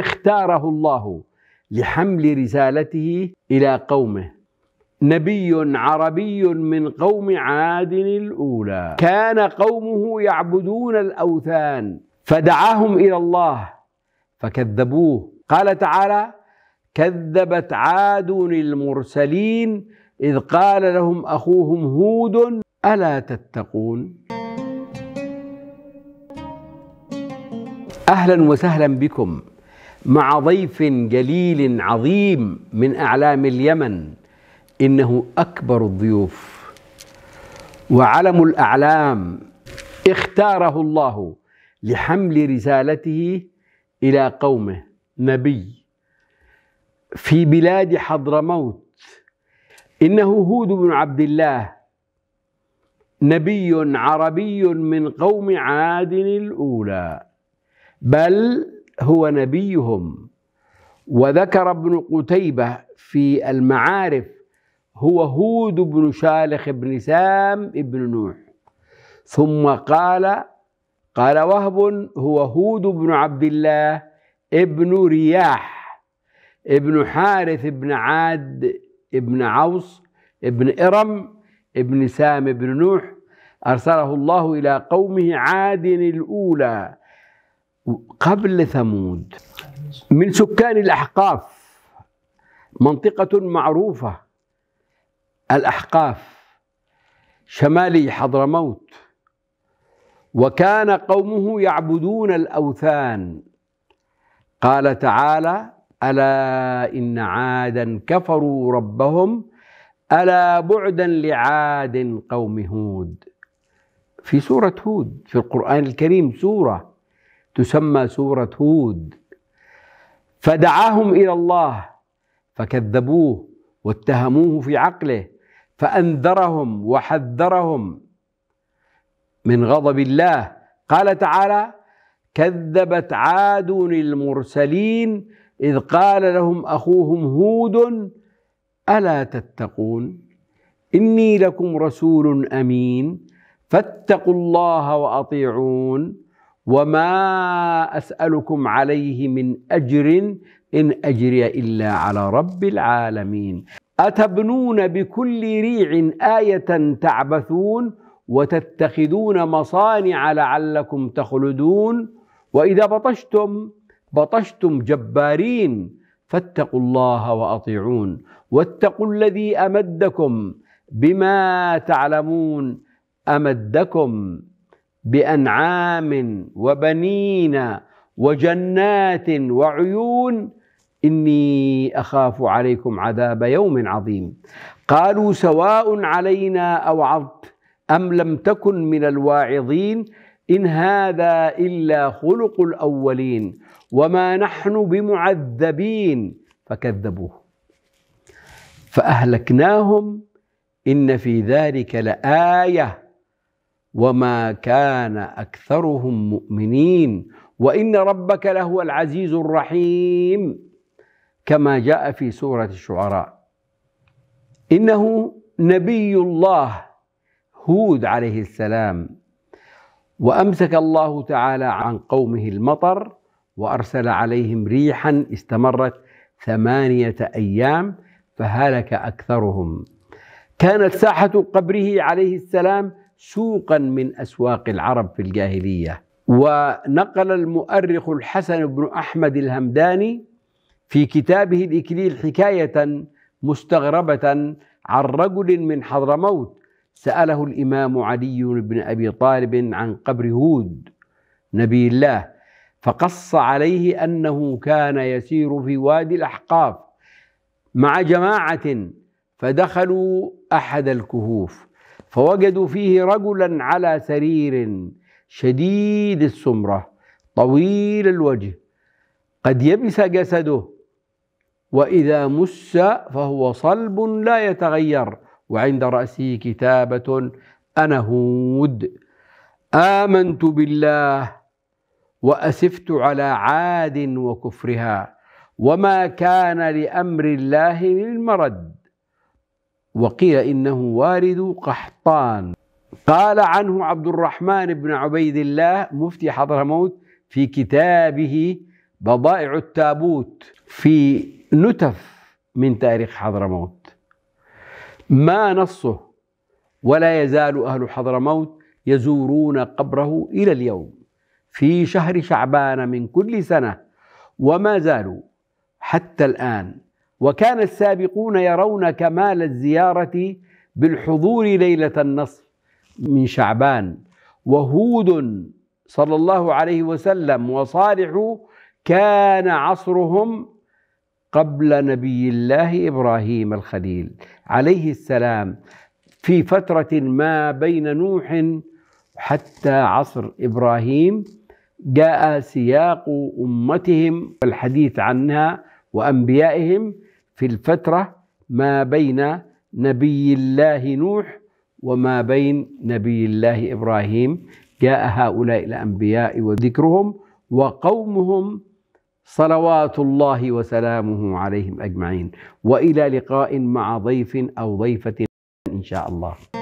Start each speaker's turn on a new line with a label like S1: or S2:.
S1: اختاره الله لحمل رسالته إلى قومه نبي عربي من قوم عاد الأولى كان قومه يعبدون الأوثان فدعاهم إلى الله فكذبوه قال تعالى كذبت عاد المرسلين إذ قال لهم أخوهم هود ألا تتقون أهلا وسهلا بكم مع ضيف جليل عظيم من اعلام اليمن انه اكبر الضيوف وعلم الاعلام اختاره الله لحمل رسالته الى قومه نبي في بلاد حضرموت انه هود بن عبد الله نبي عربي من قوم عاد الاولى بل هو نبيهم وذكر ابن قتيبة في المعارف هو هود بن شالخ بن سام بن نوح ثم قال قال وهب هو هود بن عبد الله ابن رياح ابن حارث بن عاد ابن عوص ابن إرم ابن سام بن نوح أرسله الله إلى قومه عاد الأولى قبل ثمود من سكان الأحقاف منطقة معروفة الأحقاف شمالي حضرموت وكان قومه يعبدون الأوثان قال تعالى ألا إن عادا كفروا ربهم ألا بعدا لعاد قوم هود في سورة هود في القرآن الكريم سورة تسمى سورة هود فدعاهم إلى الله فكذبوه واتهموه في عقله فأنذرهم وحذرهم من غضب الله قال تعالى كذبت عاد المرسلين إذ قال لهم أخوهم هود ألا تتقون إني لكم رسول أمين فاتقوا الله وأطيعون وما اسالكم عليه من اجر ان اجري الا على رب العالمين اتبنون بكل ريع ايه تعبثون وتتخذون مصانع لعلكم تخلدون واذا بطشتم بطشتم جبارين فاتقوا الله واطيعون واتقوا الذي امدكم بما تعلمون امدكم بانعام وبنين وجنات وعيون اني اخاف عليكم عذاب يوم عظيم قالوا سواء علينا اوعظت ام لم تكن من الواعظين ان هذا الا خلق الاولين وما نحن بمعذبين فكذبوه فاهلكناهم ان في ذلك لايه وما كان اكثرهم مؤمنين وان ربك لهو العزيز الرحيم كما جاء في سوره الشعراء انه نبي الله هود عليه السلام وامسك الله تعالى عن قومه المطر وارسل عليهم ريحا استمرت ثمانيه ايام فهلك اكثرهم كانت ساحه قبره عليه السلام سوقا من أسواق العرب في الجاهلية ونقل المؤرخ الحسن بن أحمد الهمداني في كتابه الإكليل حكاية مستغربة عن رجل من حضرموت سأله الإمام علي بن أبي طالب عن قبر هود نبي الله فقص عليه أنه كان يسير في وادي الأحقاف مع جماعة فدخلوا أحد الكهوف فوجدوا فيه رجلا على سرير شديد السمره طويل الوجه قد يبس جسده واذا مس فهو صلب لا يتغير وعند راسه كتابه انا هود امنت بالله واسفت على عاد وكفرها وما كان لامر الله من مرد وقيل إنه وارد قحطان قال عنه عبد الرحمن بن عبيد الله مفتي حضرموت في كتابه بضائع التابوت في نتف من تاريخ حضرموت ما نصه ولا يزال أهل حضرموت يزورون قبره إلى اليوم في شهر شعبان من كل سنة وما زالوا حتى الآن وكان السابقون يرون كمال الزيارة بالحضور ليلة النصر من شعبان وهود صلى الله عليه وسلم وصالح كان عصرهم قبل نبي الله ابراهيم الخليل عليه السلام في فترة ما بين نوح حتى عصر ابراهيم جاء سياق امتهم الحديث عنها وأنبيائهم في الفترة ما بين نبي الله نوح وما بين نبي الله إبراهيم جاء هؤلاء الأنبياء وذكرهم وقومهم صلوات الله وسلامه عليهم أجمعين وإلى لقاء مع ضيف أو ضيفة إن شاء الله